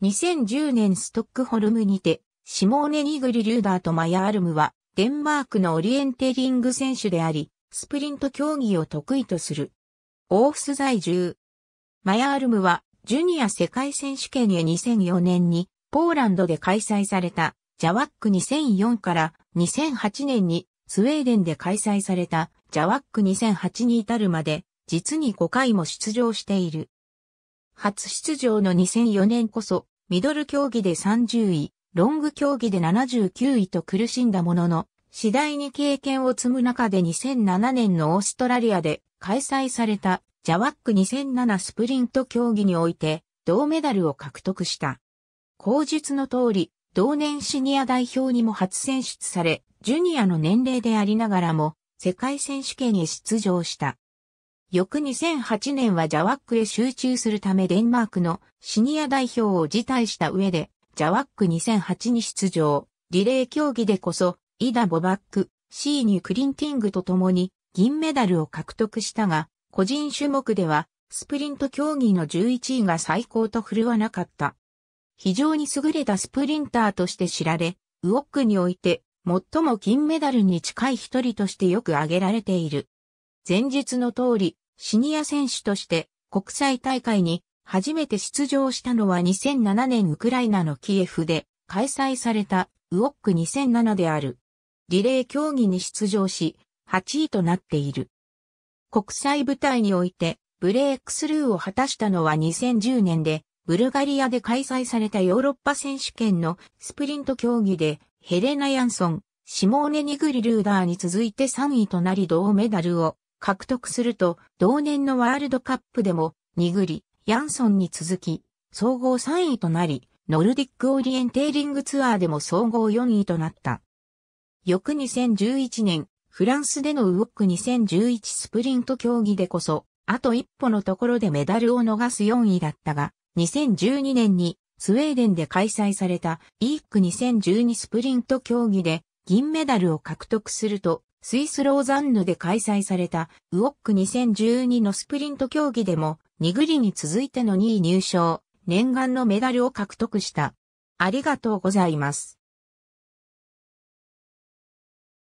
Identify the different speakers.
Speaker 1: 2010年ストックホルムにて、シモーネ・ニグリ・リューダーとマヤ・アルムは、デンマークのオリエンテリング選手であり、スプリント競技を得意とする。オーフス在住。マヤ・アルムは、ジュニア世界選手権へ2004年に、ポーランドで開催された、ジャワック2004から2008年に、スウェーデンで開催された、ジャワック2008に至るまで、実に5回も出場している。初出場の2004年こそ、ミドル競技で30位、ロング競技で79位と苦しんだものの、次第に経験を積む中で2007年のオーストラリアで開催されたジャワック2007スプリント競技において銅メダルを獲得した。口述の通り、同年シニア代表にも初選出され、ジュニアの年齢でありながらも世界選手権へ出場した。翌2008年はジャワックへ集中するためデンマークのシニア代表を辞退した上で、ジャワック2008に出場。リレー競技でこそ、イダ・ボバック、シーニュ・クリンティングと共に銀メダルを獲得したが、個人種目では、スプリント競技の11位が最高と振るわなかった。非常に優れたスプリンターとして知られ、ウォックにおいて、最も金メダルに近い一人としてよく挙げられている。前述の通り、シニア選手として国際大会に初めて出場したのは2007年ウクライナのキエフで開催されたウオック2007である。リレー競技に出場し、8位となっている。国際舞台においてブレークスルーを果たしたのは2010年で、ブルガリアで開催されたヨーロッパ選手権のスプリント競技で、ヘレナ・ヤンソン、シモーネ・ニグリルーダーに続いて3位となり銅メダルを獲得すると、同年のワールドカップでも、ニグリ、ヤンソンに続き、総合3位となり、ノルディックオリエンテーリングツアーでも総合4位となった。翌2011年、フランスでのウォック2011スプリント競技でこそ、あと一歩のところでメダルを逃す4位だったが、2012年にスウェーデンで開催されたイーク2012スプリント競技で銀メダルを獲得すると、スイス・ローザンヌで開催されたウォック2012のスプリント競技でも、ニグリに続いての2位入賞、念願のメダルを獲得した。ありがとうございます。